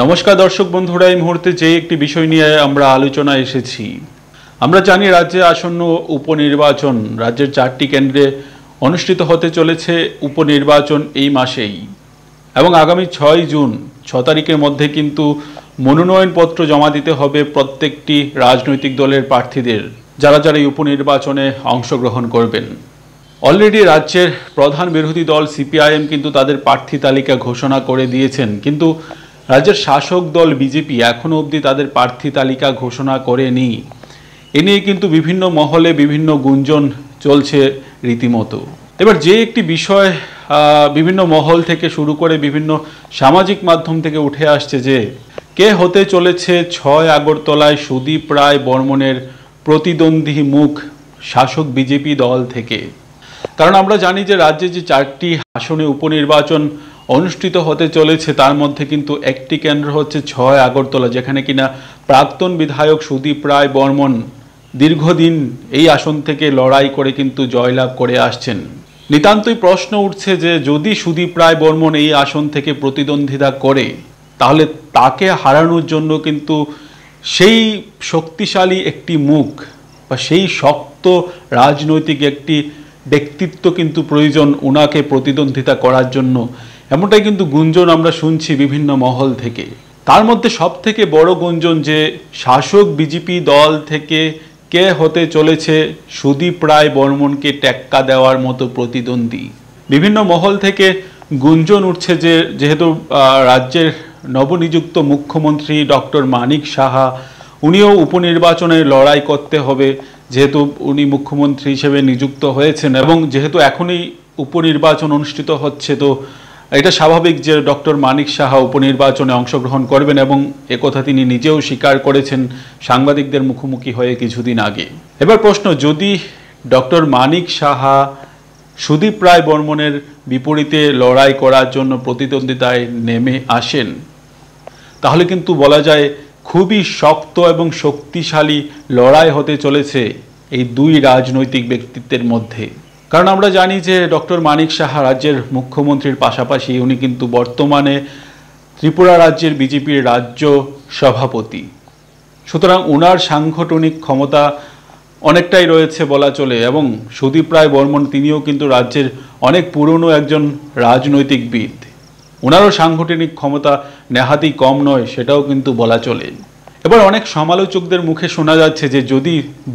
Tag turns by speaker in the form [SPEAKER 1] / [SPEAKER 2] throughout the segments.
[SPEAKER 1] নমস্কার দর্শক বন্ধুরা এই মুহূর্তে যে একটি বিষয় নিয়ে আমরা আলোচনা এসেছি আমরা জানি রাজ্যে আসন্ন উপনির্বাচন রাজ্যের চারটি কেন্দ্রে অনুষ্ঠিত হতে চলেছে উপনির্বাচন এই মাসেই এবং আগামী ছয় জুন ছ তারিখের মধ্যে কিন্তু মনোনয়নপত্র জমা দিতে হবে প্রত্যেকটি রাজনৈতিক দলের প্রার্থীদের যারা যারা এই উপনির্বাচনে অংশগ্রহণ করবেন অলরেডি রাজ্যের প্রধান বিরোধী দল সিপিআইএম কিন্তু তাদের প্রার্থী তালিকা ঘোষণা করে দিয়েছেন কিন্তু রাজ্যের শাসক দল বিজেপি এখনও অবধি তাদের প্রার্থী তালিকা ঘোষণা করেনি এ নিয়ে কিন্তু বিভিন্ন মহলে বিভিন্ন গুঞ্জন চলছে রীতিমতো এবার যে একটি বিষয় বিভিন্ন মহল থেকে শুরু করে বিভিন্ন সামাজিক মাধ্যম থেকে উঠে আসছে যে কে হতে চলেছে ছয় আগরতলায় সুদীপ রায় বর্মনের প্রতিদ্বন্দ্বী মুখ শাসক বিজেপি দল থেকে কারণ আমরা জানি যে রাজ্যে যে চারটি আসনে উপনির্বাচন অনুষ্ঠিত হতে চলেছে তার মধ্যে কিন্তু একটি কেন্দ্র হচ্ছে ছয় আগরতলা যেখানে কিনা প্রাক্তন বিধায়ক সুদীপ রায় বর্মন দীর্ঘদিন এই আসন থেকে লড়াই করে কিন্তু জয়লাভ করে আসছেন নিতান্তই প্রশ্ন উঠছে যে যদি সুদীপ রায় বর্মন এই আসন থেকে প্রতিদ্বন্দ্বিতা করে তাহলে তাকে হারানোর জন্য কিন্তু সেই শক্তিশালী একটি মুখ বা সেই শক্ত রাজনৈতিক একটি ব্যক্তিত্ব কিন্তু প্রয়োজন ওনাকে প্রতিদ্বন্দ্বিতা করার জন্য এমনটাই কিন্তু গুঞ্জন আমরা শুনছি বিভিন্ন মহল থেকে তার মধ্যে সব থেকে বড় গুঞ্জন যে শাসক বিজেপি দল থেকে কে হতে চলেছে সুদীপ রায় বর্মনকে ট্যাক্কা দেওয়ার মতো প্রতিদ্বন্দ্বী বিভিন্ন মহল থেকে গুঞ্জন উঠছে যে যেহেতু রাজ্যের নবনিযুক্ত মুখ্যমন্ত্রী ডক্টর মানিক সাহা উনিও উপনির্বাচনের লড়াই করতে হবে যেহেতু উনি মুখ্যমন্ত্রী হিসেবে নিযুক্ত হয়েছেন এবং যেহেতু এখনই উপনির্বাচন অনুষ্ঠিত হচ্ছে তো এটা স্বাভাবিক যে ডক্টর মানিক সাহা উপনির্বাচনে অংশগ্রহণ করবেন এবং একথা তিনি নিজেও স্বীকার করেছেন সাংবাদিকদের মুখোমুখি হয়ে কিছুদিন আগে এবার প্রশ্ন যদি ডক্টর মানিক সাহা সুদীপ রায় বর্মনের বিপরীতে লড়াই করার জন্য প্রতিদ্বন্দ্বিতায় নেমে আসেন তাহলে কিন্তু বলা যায় খুবই শক্ত এবং শক্তিশালী লড়াই হতে চলেছে এই দুই রাজনৈতিক ব্যক্তিত্বের মধ্যে কারণ আমরা জানি যে ডক্টর মানিক সাহা রাজ্যের মুখ্যমন্ত্রীর পাশাপাশি উনি কিন্তু বর্তমানে ত্রিপুরা রাজ্যের বিজেপির রাজ্য সভাপতি সুতরাং ওনার সাংগঠনিক ক্ষমতা অনেকটাই রয়েছে বলা চলে এবং সুদীপ রায় বর্মন তিনিও কিন্তু রাজ্যের অনেক পুরনো একজন রাজনৈতিকবিদ ওনারও সাংগঠনিক ক্ষমতা নেহাতি কম নয় সেটাও কিন্তু বলা চলে এবার অনেক সমালোচকদের মুখে শোনা যাচ্ছে যে যদি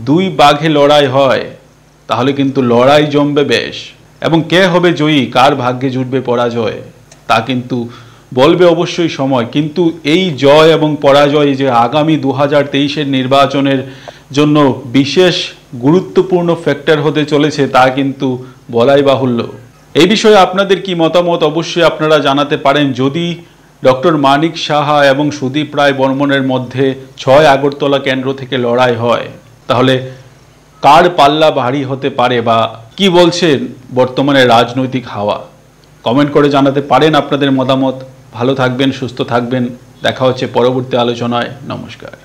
[SPEAKER 1] দুই বাঘে লড়াই হয় তাহলে কিন্তু লড়াই জমবে বেশ এবং কে হবে জয়ী কার ভাগ্যে জুটবে পরাজয় তা কিন্তু বলবে অবশ্যই সময় কিন্তু এই জয় এবং পরাজয় যে আগামী দু হাজার তেইশের নির্বাচনের জন্য বিশেষ গুরুত্বপূর্ণ ফ্যাক্টর হতে চলেছে তা কিন্তু বলাই বাহুল্য এই বিষয়ে আপনাদের কি মতামত অবশ্যই আপনারা জানাতে পারেন যদি ডক্টর মানিক সাহা এবং সুদীপ রায় বর্মনের মধ্যে ছয় আগরতলা কেন্দ্র থেকে লড়াই হয় তাহলে কার পাল্লা ভারী হতে পারে বা কি বলছেন বর্তমানে রাজনৈতিক হাওয়া কমেন্ট করে জানাতে পারেন আপনাদের মতামত ভালো থাকবেন সুস্থ থাকবেন দেখা হচ্ছে পরবর্তী আলোচনায় নমস্কার